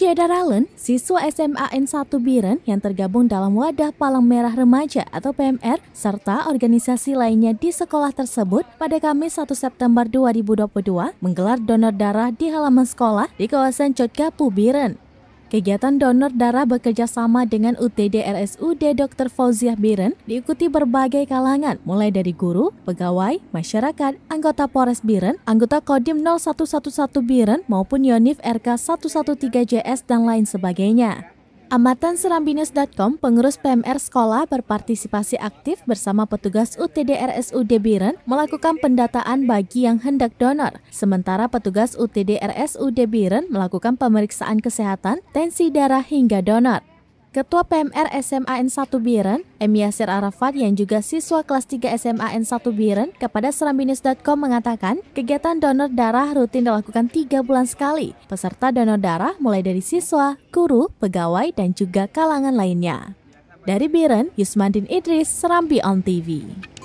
Cedar Allen, siswa SMA N1 Biren yang tergabung dalam Wadah Palang Merah Remaja atau PMR, serta organisasi lainnya di sekolah tersebut pada Kamis 1 September 2022 menggelar donor darah di halaman sekolah di kawasan Cotkapu Biren. Kegiatan donor darah bekerja sama dengan UTD RSUD Dr. Fauziah Biren diikuti berbagai kalangan, mulai dari guru, pegawai, masyarakat, anggota Polres Biren, anggota Kodim 0111 Biren maupun Yonif RK 113 JS dan lain sebagainya. Amatan Serambinus.com, pengurus PMR sekolah berpartisipasi aktif bersama petugas UTD RSUD Biren melakukan pendataan bagi yang hendak donor. Sementara petugas UTD RSUD Biren melakukan pemeriksaan kesehatan, tensi darah hingga donor. Ketua PMR SMA N1 Biren, M. Yasir Arafat yang juga siswa kelas 3 SMA N1 Biren kepada serambinus.com mengatakan kegiatan donor darah rutin dilakukan 3 bulan sekali. Peserta donor darah mulai dari siswa, guru, pegawai, dan juga kalangan lainnya. Dari Biren, Yusmandin Idris, Serambi On TV.